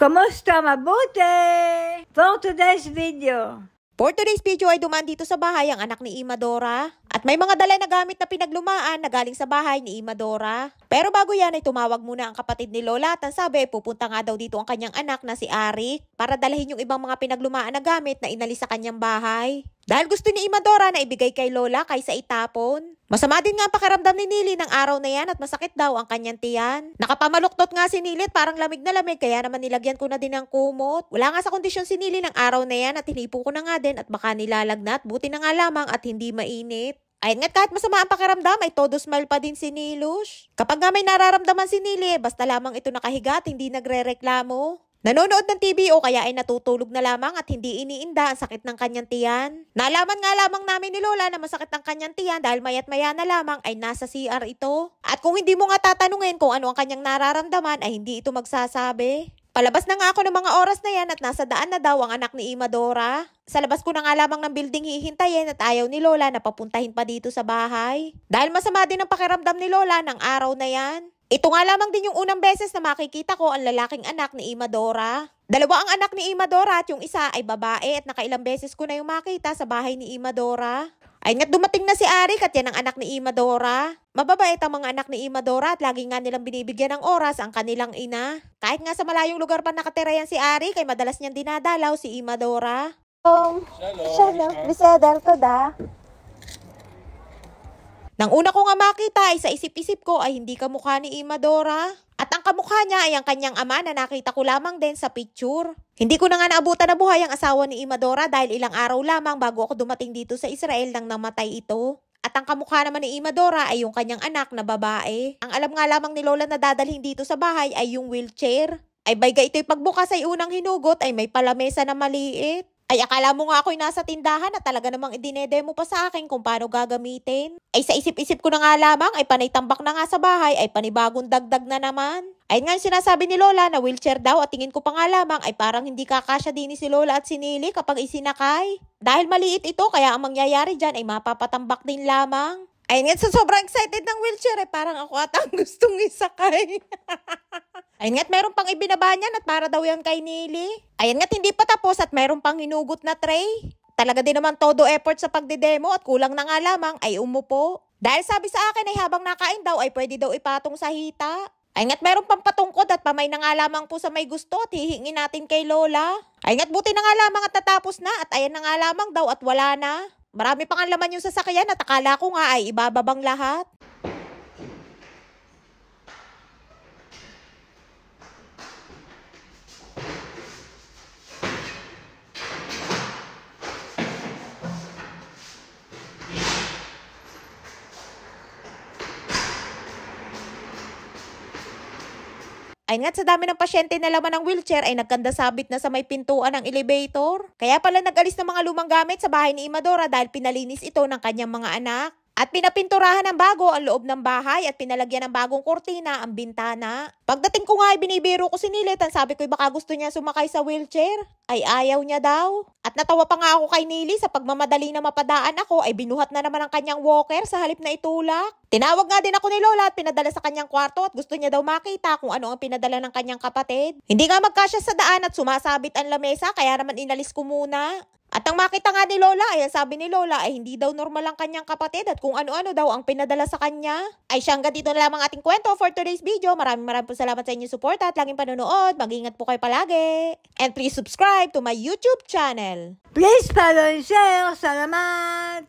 Kamusta? Mabuti! For today's video. For today's video ay duman dito sa bahay ang anak ni Imadora at may mga dala na gamit na pinaglumaan na galing sa bahay ni Imadora. Pero bago yan ay tumawag muna ang kapatid ni Lola at ang sabi pupunta nga daw dito ang kanyang anak na si Arik para dalhin yung ibang mga pinaglumaan na gamit na inalis sa kanyang bahay. Dahil gusto ni Imadora na ibigay kay Lola kaysa itapon. Masama din nga ang pakiramdam ni Nili ng araw na yan at masakit daw ang kanyang tiyan. Nakapamaluktot nga si Nili at parang lamig na lamig kaya naman nilagyan ko na din ng kumot. Wala nga sa kondisyon si Nili ng araw na yan at hinipo ko na nga din at baka nilalagnat buti na nga lamang at hindi mainit. Ayun nga kahit masama ang pakiramdam ay todo smile pa din si Nilush. Kapag nga may nararamdaman si Nili, basta lamang ito nakahiga at hindi nagre-reklamo. Nanonood ng TV o kaya ay natutulog na lamang at hindi iniinda ang sakit ng kanyang tiyan. Nalaman nga lamang namin ni Lola na masakit ang kanyang tiyan dahil mayat maya na lamang ay nasa CR ito. At kung hindi mo nga tatanungin kung ano ang kanyang nararamdaman ay hindi ito magsasabi. Palabas na nga ako ng mga oras na yan at nasa daan na daw ang anak ni Imadora. Sa labas ko na nga lamang ng building hihintayin at ayaw ni Lola na papuntahin pa dito sa bahay. Dahil masama din ang pakiramdam ni Lola ng araw na yan. Ito nga lamang din yung unang beses na makikita ko ang lalaking anak ni Imadora. Dalawa ang anak ni Imadora at yung isa ay babae at nakailang beses ko na yung makita sa bahay ni Imadora. Ay nga dumating na si Arik at yan ang anak ni Imadora. Mababait ang mga anak ni Imadora at lagi nga nilang binibigyan ng oras ang kanilang ina. Kahit nga sa malayong lugar pa nakatira yan si Arik ay madalas niyang dinadalaw si Imadora. Um, Shalom, Shalom, bisadar ko da. Nang una ko nga makita ay sa isip-isip ko ay hindi kamukha ni Imadora. At ang kamukha niya ay ang kanyang ama na nakita ko lamang din sa picture. Hindi ko na nga naabutan na buhay ang asawa ni Imadora dahil ilang araw lamang bago ako dumating dito sa Israel nang namatay ito. At ang kamukha naman ni Imadora ay yung kanyang anak na babae. Ang alam nga lamang ni Lola na dadalhin dito sa bahay ay yung wheelchair. Ay bayga ito'y pagbukas ay unang hinugot ay may palamesa na maliit. Ay akala mo nga ako'y nasa tindahan at talaga namang idinedemo pa sa akin kung paano gagamitin. Ay sa isip-isip ko na nga lamang ay panay tambak na nga sa bahay ay panibagong dagdag na naman. Ay, nga sinasabi ni Lola na wheelchair daw at tingin ko pa nga lamang ay parang hindi kakasya din ni si Lola at si Nili kapag isinakay. Dahil maliit ito kaya ang mangyayari dyan ay mapapatambak din lamang. Ay, nga sa sobrang excited ng wheelchair ay parang ako at ang gustong isakay. Ayun nga't meron pang ibinaba niyan at para daw yan kay Nili. Ayun nga't hindi pa tapos at meron pang hinugot na tray. Talaga din naman todo effort sa pagdedemo at kulang na nga lamang ay umupo. Dahil sabi sa akin ay habang nakain daw ay pwede daw ipatong sa hita. Ay nga't meron pang patungkod at pamay na nga lamang po sa may gusto at hihingi natin kay Lola. Ay nga't buti na nga lamang at natapos na at ayan na nga lamang daw at wala na. Marami pang ang laman yung sasakyan at akala ko nga ay ibababang lahat. Ay nga't sa dami ng pasyente na laman ng wheelchair ay nagkandasabit na sa may pintuan ng elevator. Kaya pala nagalis ng mga lumang gamit sa bahay ni Imadora dahil pinalinis ito ng kanyang mga anak. At pinapinturahan ng bago ang loob ng bahay at pinalagyan ng bagong kortina ang bintana. Pagdating ko nga ay binibiro ko si Nilet at sabi ko baka gusto niya sumakay sa wheelchair. Ay ayaw niya daw. At natawa pa nga ako kay Nili sa pagmamadali na mapadaan ako ay binuhat na naman ang kanyang walker sa halip na itulak. Tinawag nga din ako ni Lola at pinadala sa kanyang kwarto at gusto niya daw makita kung ano ang pinadala ng kanyang kapatid. Hindi nga magkasya sa daan at sumasabit ang lamesa kaya naman inalis ko muna. At ang makita nga ni Lola ay ang sabi ni Lola ay hindi daw normal ang kanyang kapatid at kung ano-ano daw ang pinadala sa kanya. Ay siyang hanggang dito na lamang ating kwento for today's video. Maraming maraming po salamat sa inyong support at laging panonood. Mag-ingat po kayo palagi. And please subscribe to my YouTube channel. Please follow and share. Salamat!